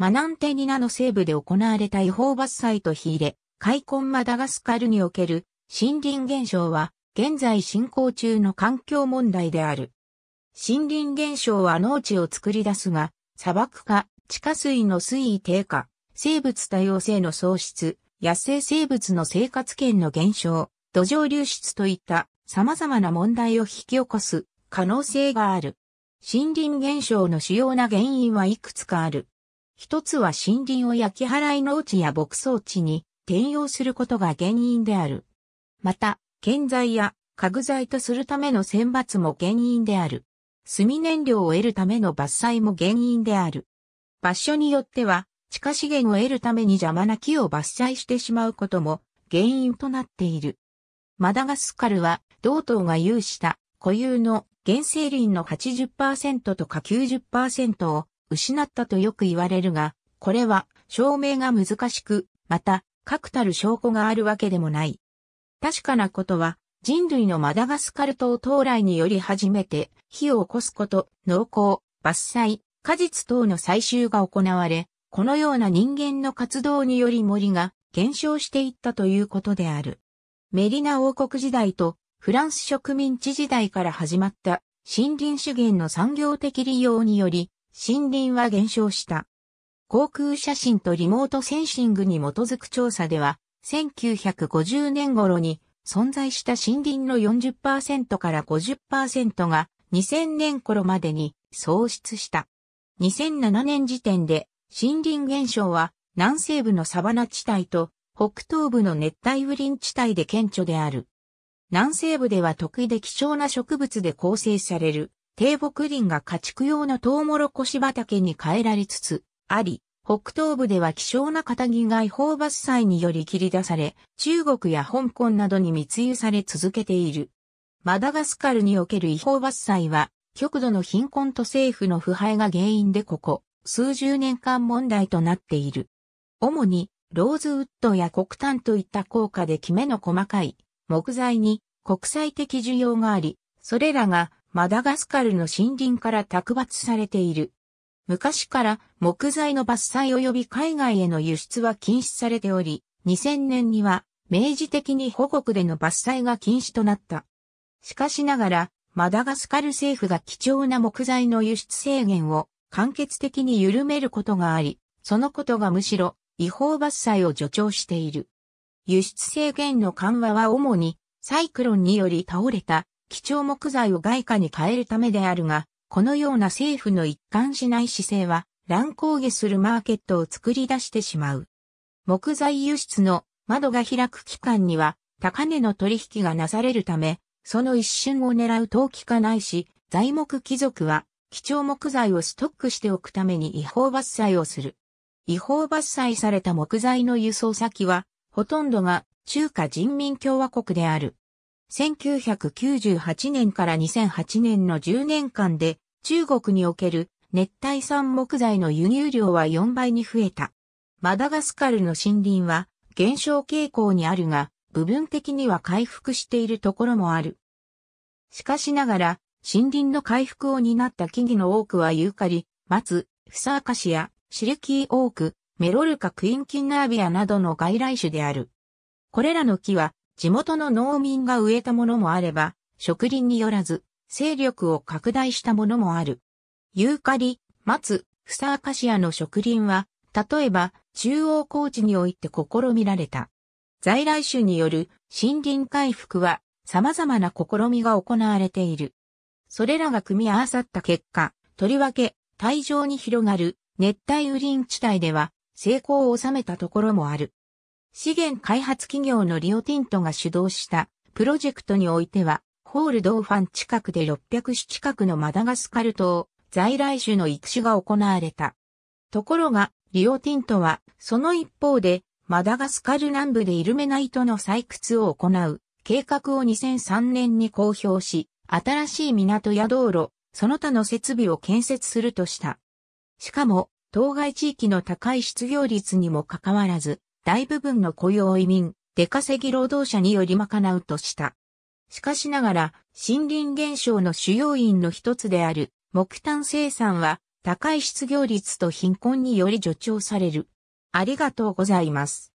マナンテニナの西部で行われた違法伐採と火入れ、開墾マダガスカルにおける森林現象は現在進行中の環境問題である。森林現象は農地を作り出すが、砂漠化、地下水の水位低下、生物多様性の喪失、野生生物の生活圏の減少、土壌流出といった様々な問題を引き起こす可能性がある。森林現象の主要な原因はいくつかある。一つは森林を焼き払い農地や牧草地に転用することが原因である。また、建材や家具材とするための選抜も原因である。炭燃料を得るための伐採も原因である。場所によっては、地下資源を得るために邪魔な木を伐採してしまうことも原因となっている。マダガスカルは、同党が有した固有の原生林の80%とか90%を失ったとよく言われるが、これは証明が難しく、また、確たる証拠があるわけでもない。確かなことは、人類のマダガスカル島到来により初めて、火を起こすこと、農耕、伐採、果実等の採集が行われ、このような人間の活動により森が減少していったということである。メリナ王国時代とフランス植民地時代から始まった森林資源の産業的利用により森林は減少した。航空写真とリモートセンシングに基づく調査では、1950年頃に存在した森林の40%から50%が2000年頃までに喪失した。2007年時点で森林減少は南西部のサバナ地帯と北東部の熱帯雨林地帯で顕著である。南西部では得意で貴重な植物で構成される低木林が家畜用のトウモロコシ畑に変えられつつあり、北東部では希少な片木外法伐採により切り出され、中国や香港などに密輸され続けている。マダガスカルにおける違法伐採は、極度の貧困と政府の腐敗が原因でここ、数十年間問題となっている。主に、ローズウッドや黒炭といった効果でキメの細かい木材に国際的需要があり、それらがマダガスカルの森林から卓抜されている。昔から木材の伐採及び海外への輸出は禁止されており、2000年には明示的に保国での伐採が禁止となった。しかしながら、マダガスカル政府が貴重な木材の輸出制限を完結的に緩めることがあり、そのことがむしろ違法伐採を助長している。輸出制限の緩和は主にサイクロンにより倒れた貴重木材を外貨に変えるためであるが、このような政府の一貫しない姿勢は、乱高下するマーケットを作り出してしまう。木材輸出の窓が開く期間には、高値の取引がなされるため、その一瞬を狙う投機化ないし、材木貴族は、貴重木材をストックしておくために違法伐採をする。違法伐採された木材の輸送先は、ほとんどが中華人民共和国である。1998年から2008年の10年間で中国における熱帯産木材の輸入量は4倍に増えた。マダガスカルの森林は減少傾向にあるが、部分的には回復しているところもある。しかしながら、森林の回復を担った木々の多くはユーカリ、松、フサーカシア、シルキーオーク、メロルカクインキンナービアなどの外来種である。これらの木は地元の農民が植えたものもあれば、植林によらず、勢力を拡大したものもある。ユーカリ、松、フサーカシアの植林は、例えば、中央高地において試みられた。在来種による森林回復は、様々な試みが行われている。それらが組み合わさった結果、とりわけ、帯状に広がる熱帯雨林地帯では、成功を収めたところもある。資源開発企業のリオティントが主導したプロジェクトにおいては、ホールドーファン近くで600種近くのマダガスカル島在来種の育種が行われた。ところが、リオティントは、その一方で、マダガスカル南部でイルメナイトの採掘を行う計画を2003年に公表し、新しい港や道路、その他の設備を建設するとした。しかも、当該地域の高い失業率にもかかわらず、大部分の雇用移民、出稼ぎ労働者により賄うとした。しかしながら、森林減少の主要因の一つである木炭生産は高い失業率と貧困により助長される。ありがとうございます。